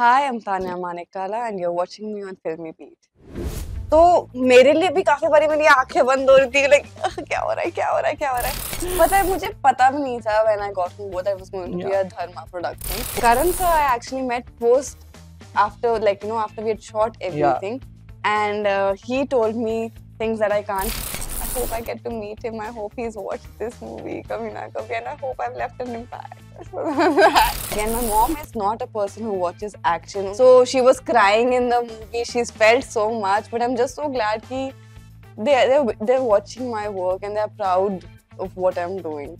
Hi I am Tanya Manikala and you are watching me on Filmi Beat तो मेरे लिए भी काफी बारी मेरी आंखें बंद हो रही थी लाइक क्या हो रहा है क्या हो रहा है क्या हो रहा है पता है मुझे पता भी नहीं था when I got to go that was going to be a Dharma production Karan sir I actually met post after like you know after we had shot everything and he told me things that I can't hope I get to meet him. I hope he's watched this movie, Kabhi Na Kabhi, and I hope I've left an impact. Again, my mom is not a person who watches action. So she was crying in the movie. She's felt so much, but I'm just so glad that they're, they're, they're watching my work and they're proud of what I'm doing.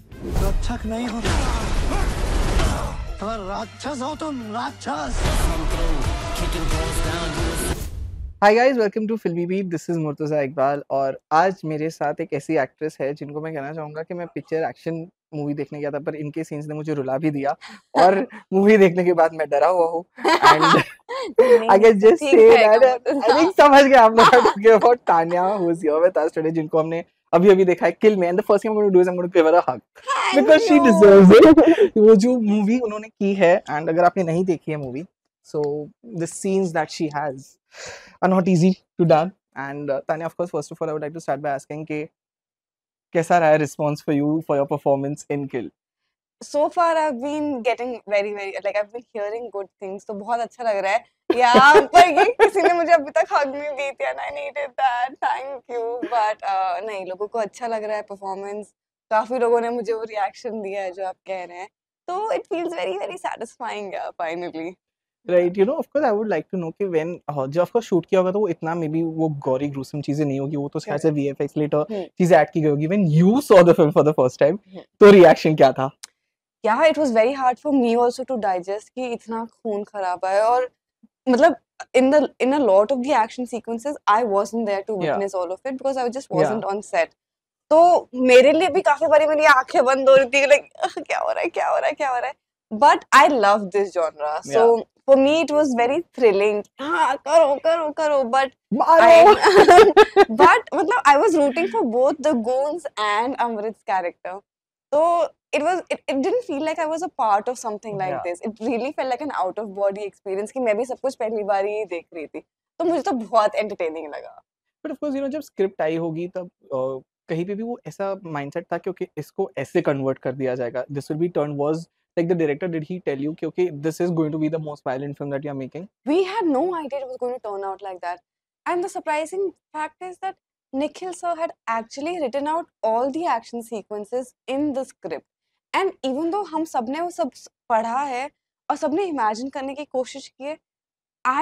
राक्षस hi guys welcome to Filmi Beat this is Murtaza Iqbal और आज मेरे साथ एक ऐसी actress है जिनको मैं कहना चाहूंगा कि मैं पिक्चर एक्शन मूवी देखने गया था पर इनके सीन्स ने मुझे रुला भी दिया और मूवी देखने के बाद मैं डरा हुआ हूँ तो समझ गए आप लोग टॉकिंग अबाउट जिनको हमने अभी अभी देखा है किल में and the first thing I am going to do is I am going to give her a hug because she deserves it वो जो मूवी उन्होंने की है एंड अगर आपने नहीं देखी है movie So the scenes that she has are not easy to do. And uh, Tanya, of course, first of all, I would like to start by asking, "K, kaisa raha response for you for your performance in Kill?" So far, I've been getting very, very like I've been hearing good things. So, बहुत अच्छा लग रहा है. Yeah, पर ये किसी ने मुझे अभी hug नहीं दी थी, and I needed that. Thank you. But uh, नहीं लोगों को अच्छा लग रहा है performance. काफी लोगों ने मुझे वो रिएक्शन दिया है जो आप कह रहे हैं. So it feels very, very satisfying. Yeah, uh, finally. Right you know of course I would like to know कि व्हेन जो ऑफ कोर्स शूट किया होगा तो वो इतना मे बी वो गौरी ग्रूसम चीजें नहीं होगी वो तो शायद से वीएफएक्स लेटर चीज ऐड की गई होगी when you saw the film for the first time तो रिएक्शन क्या था या it was very hard for me also to digest कि इतना खून खराब है और मतलब in the in a lot of the action sequences I wasn't there to witness all of it because I just wasn't on set तो मेरे लिए भी काफी बारी मेरी आंखें बंद हो रही थी लाइक क्या हो रहा है क्या हो रहा है क्या हो रहा है but I love this genre so for me it was very thrilling हाँ karo karo करो but I, but matlab, I was rooting for both the goons and Amrit's character so it was it, it didn't feel like I was a part of something like yeah. this it really felt like an out of body experience ki main bhi sab kuch pehli बार hi dekh rahi thi to mujhe to bahut entertaining लगा but of course you know जब script आई होगी तब uh, कहीं pe bhi wo aisa mindset tha ki okay okay, इसको ऐसे convert कर दिया जाएगा this will be turn was like the director did he tell you okay this is going to be the most violent film that you are making we had no idea it was going to turn out like that and the surprising fact is that nikhil sir had actually written out all the action sequences in the script and even though हम सब ने वो सब पढ़ा है और imagine karne ki koshish ki hai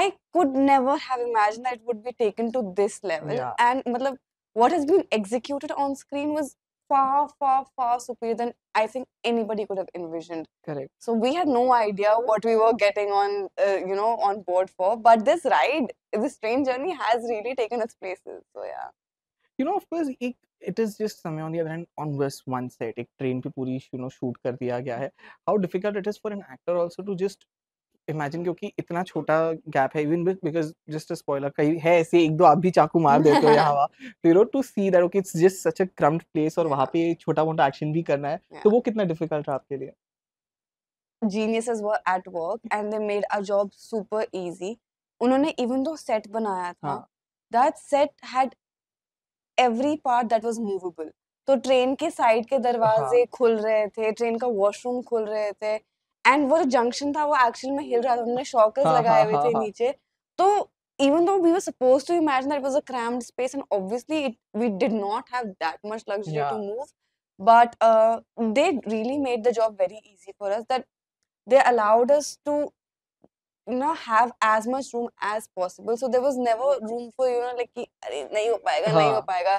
i could never have imagined that it would be taken to this level yeah. and matlab what has been executed on screen was far, far, far superior than I think anybody could have envisioned. Correct. So we had no idea what we were getting on, uh, you know, on board for. But this ride, this train journey has really taken its places. So yeah. You know, of course, it, it is just समय on the other hand on just one set. a train पे पूरी you know shoot कर दिया गया How difficult it is for an actor also to just imagine क्योंकि इतना छोटा gap है even because just a spoiler कहीं है ऐसे एक दो आप भी चाकू मार देते हो यहाँ वहाँ फिर to see that okay it's just such a crammed place और वहाँ पे छोटा मोटा एक्शन भी करना है तो वो कितना डिफिकल्ट रहा आपके लिए geniuses were at work and they made our job super easy उन्होंने इवन दो सेट बनाया था that set had every part that was movable तो ट्रेन के साइड के हाँ। दरवाजे हाँ. खुल रहे थे ट्रेन का वॉशरूम खुल रहे थे एंड वो जो जंक्शन था वो एक्चुअल में हिल रहा था उन्होंने शॉकर्स लगाए हुए थे नीचे तो even though we were supposed to imagine that it was a cramped space and obviously it, we did not have that much luxury yeah. to move but uh, they really made the job very easy for us that they allowed us to you know have as much room as possible so there was never room for you know like कि अरे नहीं हो पाएगा हाँ. नहीं हो पाएगा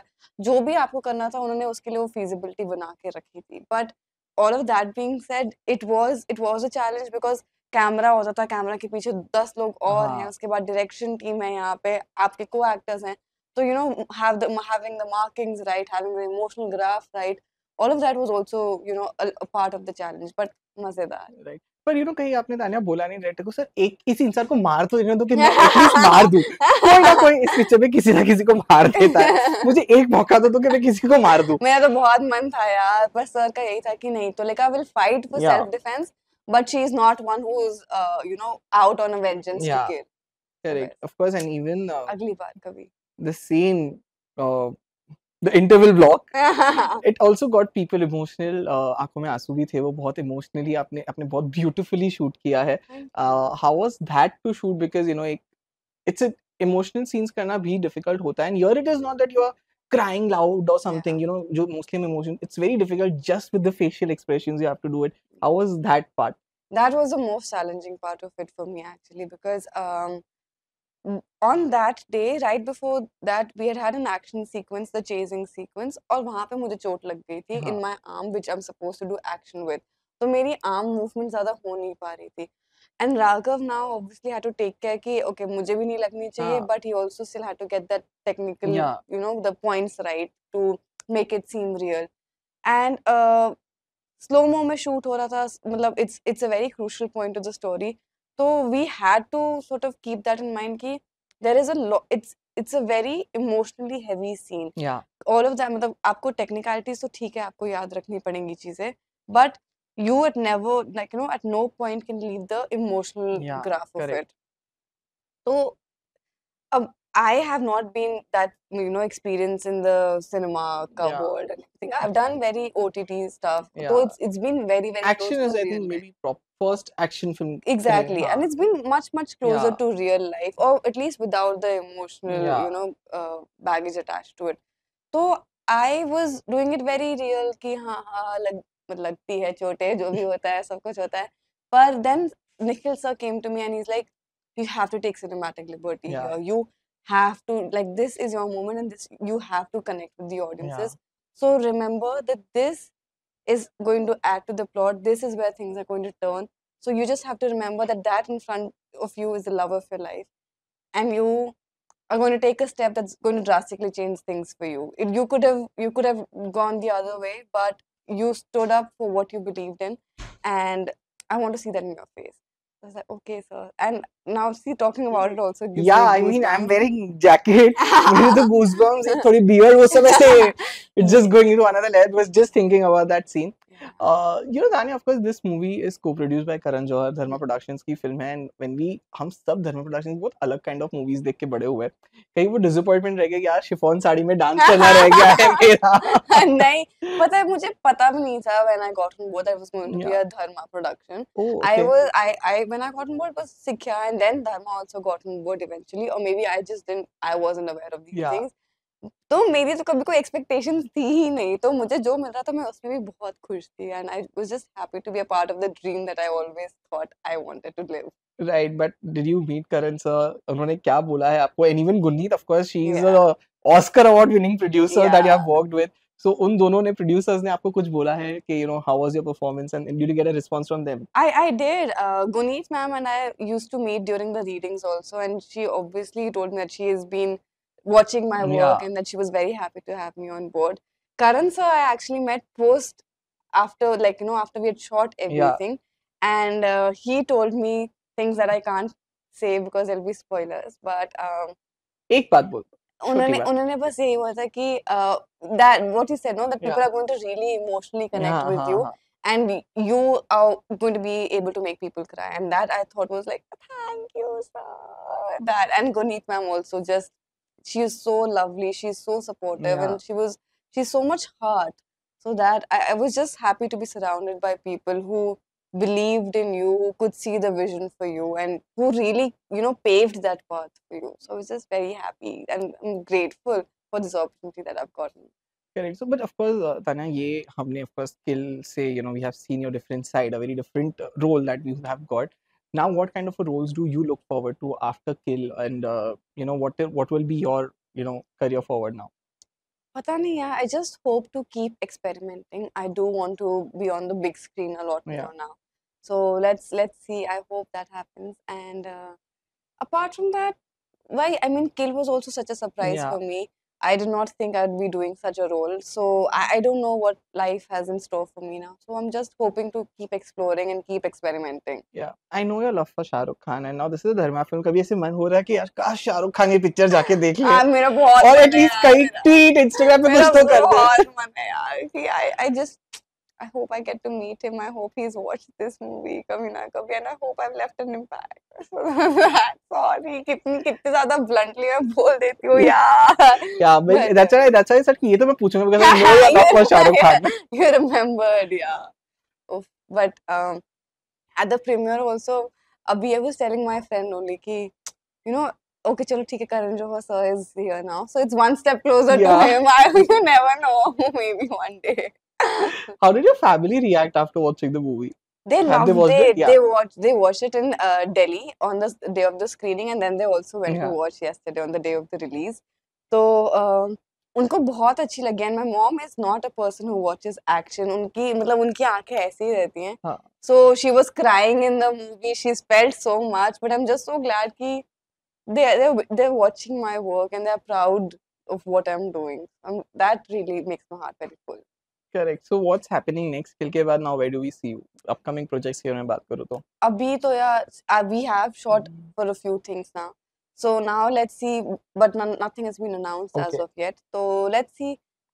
जो भी आपको करना था उन्होंने उसके लिए वो feasibility बना के रखी थी but all of that being said it was it was a challenge because camera होता था कैमरा के पीछे दस लोग और हाँ. हैं उसके बाद डायरेक्शन टीम है यहाँ पे आपके को एक्टर्स हैं तो you know have the having the markings right having the emotional graph right all of that was also you know a part of the challenge but मजेदार राइट पर यू नो कहीं आपने तानिया बोला नहीं डायरेक्टर को sir एक इस इंसान को मार तो देना तो कि मैं मार दूं कोई ना कोई इस पिक्चर में किसी ना किसी को मार देता है मुझे एक मौका तो दो तो कि मैं किसी को मार दूं मेरा तो बहुत मन था यार पर सर का यही था कि नहीं तो लेकिन I will fight for self defence but she is not one who is you know out on a vengeance vengeance yeah. to kill correct of course and even uh, agli baar the interval block it also got people emotional uh, people mein aansu bhi the wo bahut emotionally aapne emotionally bahut beautifully shoot kiya hai uh, how was that to shoot because you know ek, it's a emotional scenes karna bhi difficult hota hai and here it is not that you are crying loud or something yeah. you know जो muslim emotion it's very difficult just with the facial expressions you have to do it how was that part that was the most challenging part of it for me actually because um on that day right before that we had had an action sequence the chasing sequence और वहां पे मुझे चोट लग गई थी in my arm which I am suppose to do action with तो मेरी आर्म मूवमेंट ज्यादा हो नहीं पा रही थी and Raghav now obviously had to take care कि ओके मुझे भी नहीं लगनी चाहिए but he also still had to get that technical you know the points right to make it seem real and slomo में शूट हो रहा था मतलब it's it's a very crucial point of the story so we had to sort of keep that in mind कि there is a it's it's a very emotionally heavy scene all of that मतलब आपको technicalities तो ठीक है आपको याद रखनी पड़ेंगी चीजें but you at never like you know at no point can leave the emotional graph of it तो अब I have not been that you know experienced in the cinema world. Yeah. I've done very OTT stuff. Yeah. So it's it's been very very action is I think maybe prop first action film. Exactly, and it's been much much closer yeah. to real life, or at least without the emotional yeah. you know uh, baggage attached to it. So I was doing it very real कि हाँ हाँ लग लगती है चोटे जो भी होता है सब कुछ होता है. But then Nikhil sir came to me and he's like, you have to take cinematic liberty yeah. here. You have to like this is your moment and this you have to connect with the audiences yeah. so remember that this is going to add to the plot this is where things are going to turn so you just have to remember that that in front of you is the love of your life and you are going to take a step that's going to drastically change things for you you could have you could have gone the other way but you stood up for what you believed in and i want to see that in your face I was like, okay, sir. And now see, talking about it also. Gives yeah, I mean, I'm wearing jacket. the goosebumps. It's just going into another level. I was just thinking about that scene. Uh, you know, Danya, of course, this movie is co-produced by Karan Johar. Dharma Productions की film है and when we हम सब Dharma Productions बहुत अलग kind of movies देख के बड़े हुए हैं कहीं वो disappointment रह गया यार शिफॉन साड़ी में डांस करना रह गया है मेरा नहीं पता है मुझे पता भी नहीं था when I got on board that was going to yeah. be a Dharma production. Oh, okay. I was I I when I got on board was Sikya and then Dharma also got on board eventually or maybe I just didn't I wasn't aware of these yeah. things. तो मेरी तो कभी कोई expectation थी ही नहीं तो मुझे जो मिल रहा था मैं उसमें भी बहुत खुश थी and I was just happy to be a part of the dream that I always thought I wanted to live right but did you meet Karan sir उन्होंने क्या बोला है आपको anyone even Guneet of course she is a Oscar award winning producer that you have worked with so उन दोनों ने producers ने आपको कुछ बोला है कि you know how was your performance and did you get a response from them I I did Guneet ma'am and I used to meet during the readings also and she obviously told me that she has been watching my mm, work yeah. and that she was very happy to have me on board. Karan sir, I actually met post after, like, you know, after we had shot everything. Yeah. And uh, he told me things that I can't say because there'll be spoilers. But. Um, एक बात बोल उन्होंने उन्होंने बस यही हुआ था कि that what you said no that people are going to really emotionally connect with you and you are going to be able to make people cry and that i thought was like thank you sir that and guneet ma'am also just she is so lovely she's so supportive yeah. and she was she's so much heart so that I, I, was just happy to be surrounded by people who believed in you who could see the vision for you and who really you know paved that path for you so i was just very happy and i'm grateful for this opportunity that i've gotten Correct. So, but of course, uh, Tanya, ye humne of course skill say you know we have seen your different side, a very different role that you have got now what kind of roles do you look forward to after kill and uh, you know what what will be your you know career forward now i I just hope to keep experimenting i do want to be on the big screen a lot more now so let's let's see i hope that happens and uh, apart from that why i mean kill was also such a surprise for me I did not think I'd be doing such a role. So I, I, don't know what life has in store for me now. So I'm just hoping to keep exploring and keep experimenting. Yeah, I know your love for Shahrukh Khan and now this is a Dharma film. कभी ऐसे मन हो रहा है कि यार काश शाहरुख खान ये पिक्चर जाके देख ले मेरा बहुत और एटलीस्ट कई ट्वीट इंस्टाग्राम पे कुछ तो कर दे बहुत मन है यार कि आई I just I hope I get to meet him. I hope he's watched this movie Kamina Kabhi and I hope I've left an impact. Sorry, कितनी कितने ज़्यादा bluntly मैं बोल देती हूँ यार. Yeah, Yeah. that's why that's why sir कि ये तो मैं पूछूँगा because I know you're not Shahrukh Khan. You remembered, yeah. but um, at the premiere also, Abhi I was telling my friend only कि you know okay, chalo, theek hai, Karan So, sir is here now. So it's one step closer yeah. to him. I, you never know, maybe one day. How did your family react after watching the movie? They loved they watched it. it? Yeah. They watched. They watched it in uh, Delhi on the day of the screening, and then they also went yeah. to watch yesterday on the day of the release. So uh, उनको बहुत अच्छी लगी and my mom is not a person who watches action उनकी मतलब उनकी आंखें ऐसी ही रहती हैं so she was crying in the movie she spelled so much but I am just so glad कि they they are watching my work and they're proud of what I'm doing. Um, that really makes my heart very full. Correct so what's happening next Kill के बाद now where do we see you upcoming projects की मैं बात करूं तो अभी तो यार we have shot for a few things now so now let's see but no, nothing has been announced okay. as of yet so let's see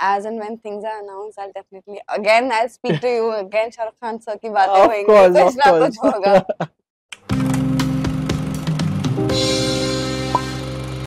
as and when things are announced i'll definitely again i'll speak to you again shahrukh khan sir ki baatein hoengi kuch na kuch hoga